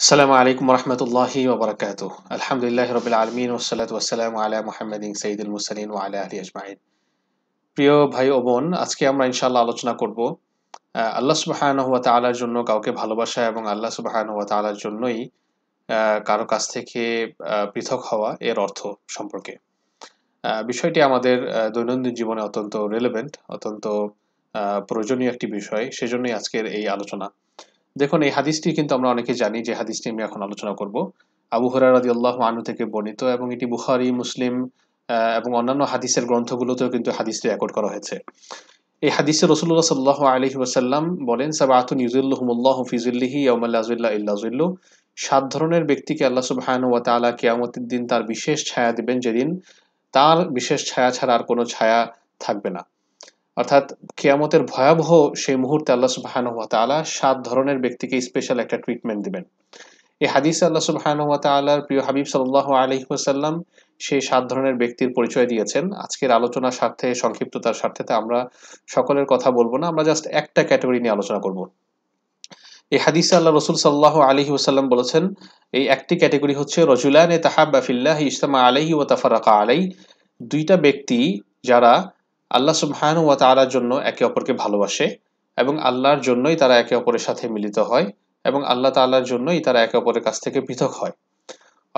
السلام عليكم ورحمة الله وبركاته الحمد لله رب العالمين والصلاة والسلام على محمد سيد المرسلين وعلى أهل أجمعين প্রিয় ভাই ও বোন আজকে আমরা ইনশাল্লাহ আলোচনা করব আল্লাহ সুবাহান হুয়া তালার জন্য কাউকে ভালোবাসা এবং আল্লাহ সুবাহান হুয়া তালার জন্যই কারো কাছ থেকে পৃথক হওয়া এর অর্থ সম্পর্কে বিষয়টি আমাদের দৈনন্দিন জীবনে অত্যন্ত রেলেভেন্ট অত্যন্ত প্রয়োজনীয় একটি বিষয় সেজন্যই আজকের এই আলোচনা দেখুন এই হাদিসটি কিন্তু আমরা অনেকে জানি যে হাদিসটি আমি এখন আলোচনা করব আবু হরার আদি আল্লাহ আনু থেকে বর্ণিত এবং এটি বুহারি মুসলিম এবং অন্যান্য হাদিসের গ্রন্থগুলোতেও কিন্তু হাদিসটি রেকর্ড করা হয়েছে এই হাদিসে রসুল্লাহ সাল্লাহ আলহি ওসাল্লাম বলেন সাবাতুন ইউজুল্লাহমুল্লাহ ফিজুল্লিহি ইয়ামাল্লাজুল্লাহ ইল্লাজুল্লু সাত ধরনের ব্যক্তিকে আল্লাহ সুবহান ওয়া তালা কিয়ামতের দিন তার বিশেষ ছায়া দেবেন যেদিন তার বিশেষ ছায়া ছাড়া আর কোনো ছায়া থাকবে না অর্থাৎ কেয়ামতের ভয়াবহ সেই মুহূর্তে আল্লাহ সুবাহানুয়া তালা সাত ধরনের ব্যক্তিকে স্পেশাল একটা ট্রিটমেন্ট দিবেন এই হাদিসে আল্লাহ সুবাহানুয়া তালার প্রিয় হাবিব সাল্লাহ আলহিহাসাল্লাম সেই সাত ধরনের ব্যক্তির পরিচয় দিয়েছেন আজকের আলোচনার স্বার্থে সংক্ষিপ্ততার স্বার্থে আমরা সকলের কথা বলবো না আমরা জাস্ট একটা ক্যাটাগরি নিয়ে আলোচনা করব এই হাদিসে আল্লাহ রসুল সাল্লাহ আলহি ওসাল্লাম বলেছেন এই একটি ক্যাটাগরি হচ্ছে রজুলান এ তাহাব বাফিল্লাহ ইসলামা আলহি ও তাফারাকা আলাই দুইটা ব্যক্তি যারা আল্লাহ সুবহান ওয়া তালার জন্য একে অপরকে ভালোবাসে এবং আল্লাহর জন্যই তারা একে অপরের সাথে মিলিত হয় এবং আল্লাহ তাল্লাহর জন্যই তারা একে অপরের কাছ থেকে পৃথক হয়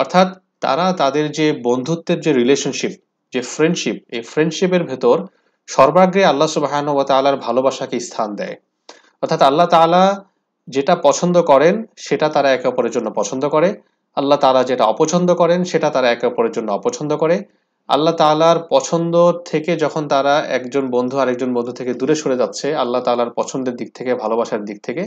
অর্থাৎ তারা তাদের যে বন্ধুত্বের যে রিলেশনশিপ যে ফ্রেন্ডশিপ এই ফ্রেন্ডশিপের ভেতর সর্বাগ্রে আল্লাহ সুবাহান ওয়া তালার ভালোবাসাকে স্থান দেয় অর্থাৎ আল্লাহ তালা যেটা পছন্দ করেন সেটা তারা একে অপরের জন্য পছন্দ করে আল্লাহ তারা যেটা অপছন্দ করেন সেটা তারা একে অপরের জন্য অপছন্দ করে আল্লাহ তালার পছন্দ থেকে যখন তারা একজন বন্ধু আরেকজন বন্ধু থেকে দূরে সরে যাচ্ছে আল্লাহ তালার পছন্দের দিক থেকে ভালোবাসার দিক থেকে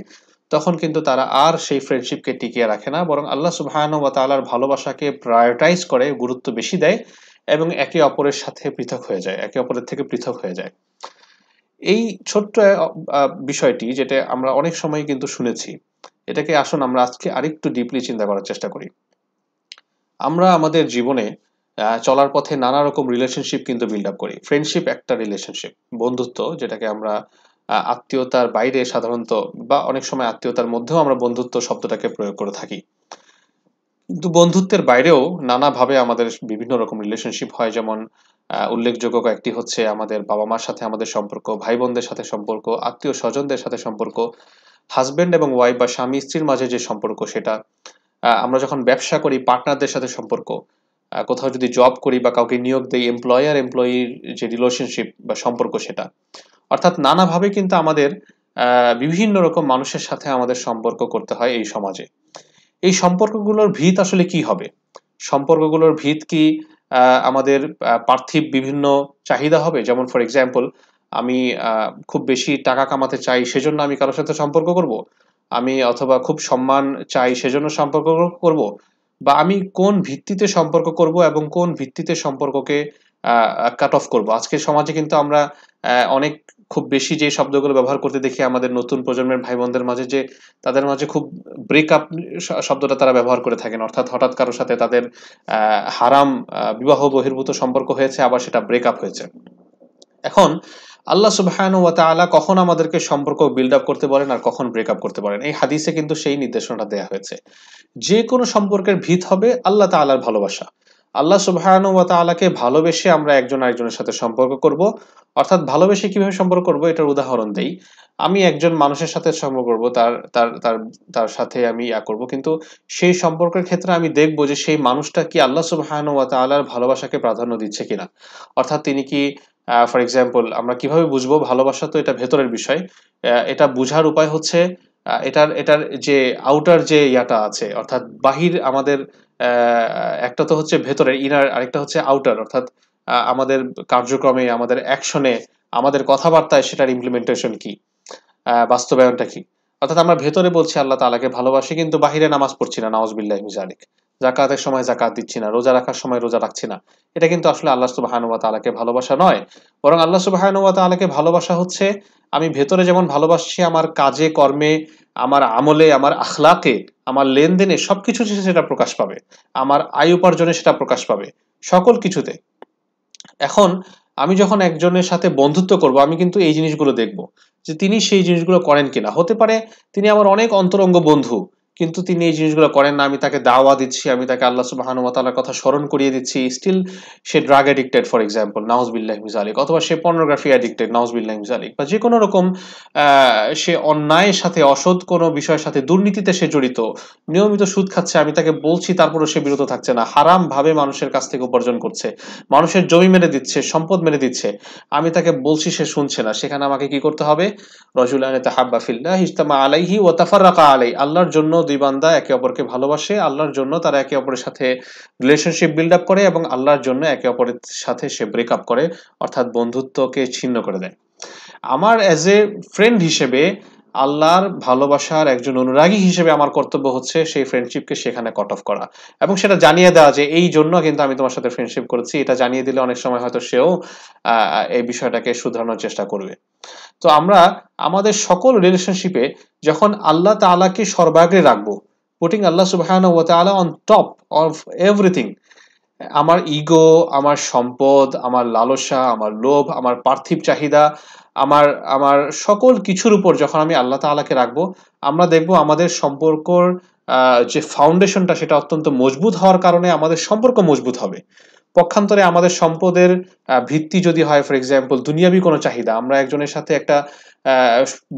তখন কিন্তু তারা আর সেই ফ্রেন্ডশিপকে টিকিয়ে রাখে না বরং আল্লাহ সুবাহান বা তালার ভালোবাসাকে প্রায়োরিটাইজ করে গুরুত্ব বেশি দেয় এবং একে অপরের সাথে পৃথক হয়ে যায় একে অপরের থেকে পৃথক হয়ে যায় এই ছোট্ট বিষয়টি যেটা আমরা অনেক সময় কিন্তু শুনেছি এটাকে আসুন আমরা আজকে আরেকটু ডিপলি চিন্তা করার চেষ্টা করি আমরা আমাদের জীবনে চলার পথে নানা রকম রিলেশনশিপ কিন্তু বিল্ড আপ করি ফ্রেন্ডশিপ একটা রিলেশনশিপ বন্ধুত্ব যেটাকে আমরা আত্মীয়তার বাইরে সাধারণত বা অনেক সময় আত্মীয়তার মধ্যেও আমরা বন্ধুত্ব শব্দটাকে প্রয়োগ করে থাকি কিন্তু বন্ধুত্বের বাইরেও নানাভাবে আমাদের বিভিন্ন রকম রিলেশনশিপ হয় যেমন উল্লেখযোগ্য কয়েকটি হচ্ছে আমাদের বাবা মার সাথে আমাদের সম্পর্ক ভাই বোনদের সাথে সম্পর্ক আত্মীয় স্বজনদের সাথে সম্পর্ক হাজব্যান্ড এবং ওয়াইফ বা স্বামী স্ত্রীর মাঝে যে সম্পর্ক সেটা আমরা যখন ব্যবসা করি পার্টনারদের সাথে সম্পর্ক কোথাও যদি জব করি বা কাউকে নিয়োগ দেই এমপ্লয়ার এমপ্লয়ির যে রিলেশনশিপ বা সম্পর্ক সেটা অর্থাৎ নানাভাবে কিন্তু আমাদের বিভিন্ন রকম মানুষের সাথে আমাদের সম্পর্ক করতে হয় এই সমাজে এই সম্পর্কগুলোর ভিত আসলে কি হবে সম্পর্কগুলোর ভিত কি আমাদের পার্থিব বিভিন্ন চাহিদা হবে যেমন ফর এক্সাম্পল আমি খুব বেশি টাকা কামাতে চাই সেজন্য আমি কারোর সাথে সম্পর্ক করব আমি অথবা খুব সম্মান চাই সেজন্য সম্পর্ক করব বা আমি কোন ভিত্তিতে সম্পর্ক করব এবং কোন ভিত্তিতে সম্পর্ককে কাট অফ করবো আজকের সমাজে কিন্তু আমরা অনেক খুব বেশি যে শব্দগুলো ব্যবহার করতে দেখি আমাদের নতুন প্রজন্মের ভাই বোনদের মাঝে যে তাদের মাঝে খুব ব্রেকআপ শব্দটা তারা ব্যবহার করে থাকেন অর্থাৎ হঠাৎ কারোর সাথে তাদের হারাম বিবাহ বহির্ভূত সম্পর্ক হয়েছে আবার সেটা ব্রেকআপ হয়েছে এখন আল্লাহ সুবাহান ওয়া তালা কখন আমাদেরকে সম্পর্ক বিল্ড আপ করতে পারেন আর কখন ব্রেক আপ করতে পারেন এই হাদিসে কিন্তু সেই নির্দেশনাটা দেয়া হয়েছে যে কোনো সম্পর্কের ভিত হবে আল্লাহ তালার ভালোবাসা আল্লাহ সুবাহান ওয়া তালাকে ভালোবেসে আমরা একজন আরেকজনের সাথে সম্পর্ক করব অর্থাৎ ভালোবেসে কিভাবে সম্পর্ক করব এটার উদাহরণ দেই আমি একজন মানুষের সাথে সম্পর্ক করব তার তার তার তার সাথে আমি ইয়া করব কিন্তু সেই সম্পর্কের ক্ষেত্রে আমি দেখব যে সেই মানুষটা কি আল্লাহ সুবাহান ওয়া তালার ভালোবাসাকে প্রাধান্য দিচ্ছে কিনা অর্থাৎ তিনি কি ফর এক্সাম্পল আমরা কিভাবে বুঝবো ভালোবাসা তো এটা ভেতরের বিষয় এটা বুঝার উপায় হচ্ছে এটার এটার যে আউটার যে ইয়াটা আছে অর্থাৎ বাহির আমাদের একটা তো হচ্ছে ভেতরে ইনার আরেকটা হচ্ছে আউটার অর্থাৎ আমাদের কার্যক্রমে আমাদের অ্যাকশনে আমাদের কথাবার্তায় সেটার ইমপ্লিমেন্টেশন কি বাস্তবায়নটা কি অর্থাৎ আমরা ভেতরে বলছি আল্লাহ তালাকে ভালোবাসি কিন্তু বাহিরে নামাজ পড়ছি না নওয়াজ বিল্লাহ মিজারিক জাকাতের সময় জাকাত দিচ্ছি না রোজা রাখার সময় রোজা রাখছি না এটা কিন্তু আসলে আল্লাহ সুবাহানুয়া আলাকে ভালোবাসা নয় বরং আল্লাহ সুবাহানুয়া আলাকে ভালোবাসা হচ্ছে আমি ভেতরে যেমন ভালোবাসছি আমার কাজে কর্মে আমার আমলে আমার আখলাকে আমার লেনদেনে সব কিছু সেটা প্রকাশ পাবে আমার আয় উপার্জনে সেটা প্রকাশ পাবে সকল কিছুতে এখন আমি যখন একজনের সাথে বন্ধুত্ব করব আমি কিন্তু এই জিনিসগুলো দেখব যে তিনি সেই জিনিসগুলো করেন কিনা হতে পারে তিনি আমার অনেক অন্তরঙ্গ বন্ধু কিন্তু তিনি এই জিনিসগুলো করেন না আমি তাকে দাওয়া দিচ্ছি আমি তাকে আল্লাহ সুবাহানুমতালার কথা স্মরণ করিয়ে দিচ্ছি স্টিল সে ড্রাগ অ্যাডিক্টেড ফর এক্সাম্পল নাউজবিল্লাহ মিজালিক অথবা সে পর্নোগ্রাফি অ্যাডিক্টেড নাউজবিল্লাহ মিজালিক বা যে কোনো রকম সে অন্যায়ের সাথে অসৎ কোনো বিষয়ের সাথে দুর্নীতিতে সে জড়িত নিয়মিত সুদ খাচ্ছে আমি তাকে বলছি তারপরেও সে বিরত থাকছে না হারামভাবে মানুষের কাছ থেকে উপার্জন করছে মানুষের জমি মেরে দিচ্ছে সম্পদ মেরে দিচ্ছে আমি তাকে বলছি সে শুনছে না সেখানে আমাকে কি করতে হবে রজুল আহনে তাহাব্বা ফিল্লাহ ইস্তামা আলাইহি রাকা আলাই আল্লাহর জন্য দুই বান্দা একে অপরকে ভালোবাসে আল্লাহর জন্য তারা একে অপরের সাথে রিলেশনশিপ বিল্ড আপ করে এবং আল্লাহর জন্য একে অপরের সাথে সে ব্রেক আপ করে অর্থাৎ বন্ধুত্বকে ছিন্ন করে দেয় আমার অ্যাজ এ ফ্রেন্ড হিসেবে আল্লাহর ভালোবাসার একজন অনুরাগী হিসেবে আমার কর্তব্য হচ্ছে সেই ফ্রেন্ডশিপকে সেখানে কট অফ করা এবং সেটা জানিয়ে দেওয়া যে এই জন্য কিন্তু আমি তোমার সাথে ফ্রেন্ডশিপ করেছি এটা জানিয়ে দিলে অনেক সময় হয়তো সেও এই বিষয়টাকে শুধরানোর চেষ্টা করবে তো আমরা আমাদের সকল রিলেশনশিপে যখন আল্লাহ তালাকে সর্বাগ্রে রাখবো পুটিং আল্লাহ সুবাহান ও তালা অন টপ অফ এভরিথিং আমার ইগো আমার সম্পদ আমার লালসা আমার লোভ আমার পার্থিব চাহিদা আমার আমার সকল কিছুর উপর যখন আমি আল্লাহ তালাকে রাখবো আমরা দেখব আমাদের সম্পর্কর যে ফাউন্ডেশনটা সেটা অত্যন্ত মজবুত হওয়ার কারণে আমাদের সম্পর্ক মজবুত হবে পক্ষান্তরে আমাদের সম্পদের ভিত্তি যদি হয় ফর এক্সাম্পল দুনিয়াবি কোনো চাহিদা আমরা একজনের সাথে একটা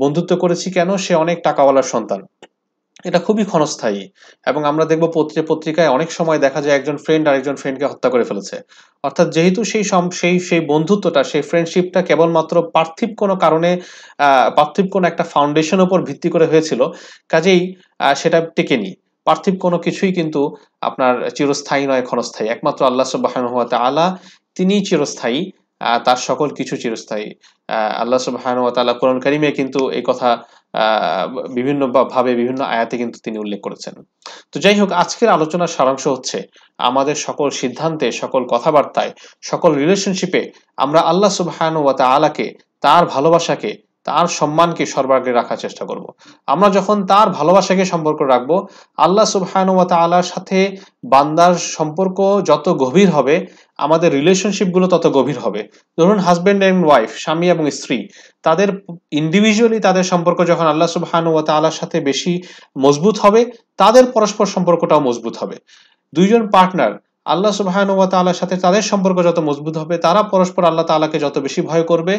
বন্ধুত্ব করেছি কেন সে অনেক টাকাওয়ালার সন্তান এটা খুবই ক্ষণস্থায়ী এবং আমরা দেখব পত্রে পত্রিকায় অনেক সময় দেখা যায় একজন ফ্রেন্ড আরেকজন ফ্রেন্ডকে হত্যা করে ফেলেছে অর্থাৎ যেহেতু সেই সেই সেই বন্ধুত্বটা সেই ফ্রেন্ডশিপটা কেবলমাত্র পার্থিব কোনো কারণে পার্থিব কোনো একটা ফাউন্ডেশন ওপর ভিত্তি করে হয়েছিল কাজেই সেটা টেকেনি পার্থিব কোনো কিছুই কিন্তু আপনার চিরস্থায়ী নয় ক্ষণস্থায়ী একমাত্র আল্লাহ হাত আলা তিনি চিরস্থায়ী তার সকল কিছু চিরস্থায়ী আল্লাহ সুবাহানুয়া তালা কোরআন কারিমে কিন্তু এই কথা বিভিন্ন ভাবে বিভিন্ন আয়াতে কিন্তু তিনি উল্লেখ করেছেন তো যাই হোক আজকের আলোচনার সারাংশ হচ্ছে আমাদের সকল সিদ্ধান্তে সকল কথাবার্তায় সকল রিলেশনশিপে আমরা আল্লাহ সুবাহানু ওয়া আলাকে তার ভালোবাসাকে তার সম্মানকে সর্বাগ্রে রাখার চেষ্টা করব। আমরা যখন তার ভালোবাসাকে সম্পর্ক রাখব আল্লাহ সুবহানুয়া তালার সাথে বান্দার সম্পর্ক যত গভীর হবে আমাদের রিলেশনশিপগুলো তত গভীর হবে ধরুন হাজব্যান্ড অ্যান্ড ওয়াইফ স্বামী এবং স্ত্রী তাদের ইন্ডিভিজুয়ালি তাদের সম্পর্ক যখন আল্লাহ সুবহানুয়া তালার সাথে বেশি মজবুত হবে তাদের পরস্পর সম্পর্কটাও মজবুত হবে দুইজন পার্টনার আল্লাহ সুবাহানু ওয়া তালার সাথে তাদের সম্পর্ক যত মজবুত হবে তারা পরস্পর আল্লাহ তালাকে যত বেশি ভয় করবে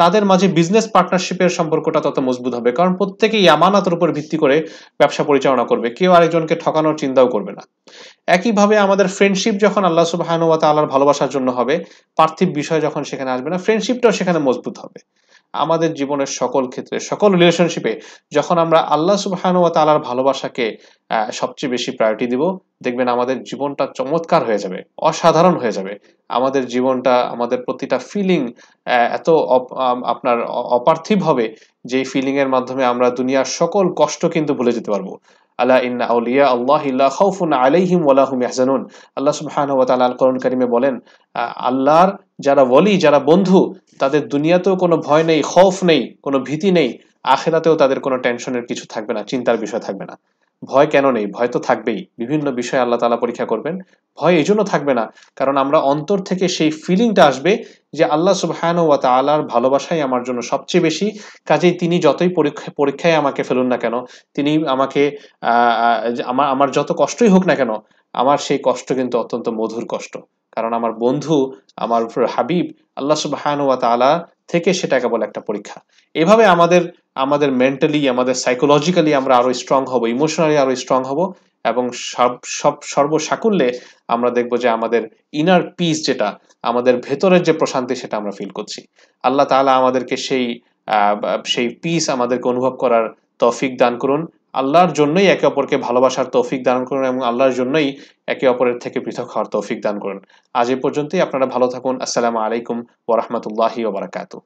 তাদের মাঝে বিজনেস পার্টনারশিপের সম্পর্কটা তত মজবুত হবে কারণ প্রত্যেকেই আমানাতের উপর ভিত্তি করে ব্যবসা পরিচালনা করবে কেউ আরেকজনকে ঠকানোর চিন্তাও করবে না একইভাবে আমাদের ফ্রেন্ডশিপ যখন আল্লাহ সুবাহানু ওয়া তালার ভালোবাসার জন্য হবে পার্থিব বিষয় যখন সেখানে আসবে না ফ্রেন্ডশিপটাও সেখানে মজবুত হবে আমাদের জীবনের সকল ক্ষেত্রে সকল রিলেশনশিপে যখন আমরা আল্লাহ সুবাহানু ওয়া তালার ভালোবাসাকে সবচেয়ে বেশি প্রায়োরিটি দিব দেখবেন আমাদের জীবনটা চমৎকার হয়ে যাবে অসাধারণ হয়ে যাবে আমাদের জীবনটা আমাদের প্রতিটা ফিলিং এত আপনার অপার্থিব হবে যেই ফিলিংয়ের মাধ্যমে আমরা দুনিয়ার সকল কষ্ট কিন্তু ভুলে যেতে পারবো আল্লাহর যারা ওলি যারা বন্ধু তাদের দুনিয়াতেও কোনো ভয় নেই খৌফ নেই কোনো ভীতি নেই আখেরাতেও তাদের কোনো টেনশনের কিছু থাকবে না চিন্তার বিষয় থাকবে না ভয় কেন নেই ভয় তো থাকবেই বিভিন্ন বিষয়ে আল্লাহ তালা পরীক্ষা করবেন ভয় এই জন্য থাকবে না কারণ আমরা অন্তর থেকে সেই ফিলিংটা আসবে যে আল্লাহ সুবহান ওয়া তালার ভালোবাসাই আমার জন্য সবচেয়ে বেশি কাজেই তিনি যতই পরীক্ষা পরীক্ষায় আমাকে ফেলুন না কেন তিনি আমাকে আমার আমার যত কষ্টই হোক না কেন আমার সেই কষ্ট কিন্তু অত্যন্ত মধুর কষ্ট কারণ আমার বন্ধু আমার হাবিব আল্লাহ সুবাহান ওয়া তালা থেকে সেটা কেবল একটা পরীক্ষা এভাবে আমাদের আমাদের মেন্টালি আমাদের সাইকোলজিক্যালি আমরা আরো স্ট্রং হব ইমোশনালি আরো স্ট্রং হব এবং সব সব সর্বসাকুল্যে আমরা দেখব যে আমাদের ইনার পিস যেটা আমাদের ভেতরের যে প্রশান্তি সেটা আমরা ফিল করছি আল্লাহ তাআলা আমাদেরকে সেই সেই পিস আমাদেরকে অনুভব করার তফিক দান করুন আল্লাহর জন্যই একে অপরকে ভালোবাসার তৌফিক দান করুন এবং আল্লাহর জন্যই একে অপরের থেকে পৃথক হওয়ার তৌফিক দান করুন আজ এ পর্যন্তই আপনারা ভালো থাকুন আসসালামু আলাইকুম ওরহমতুল্লাহি ওবরাকাতু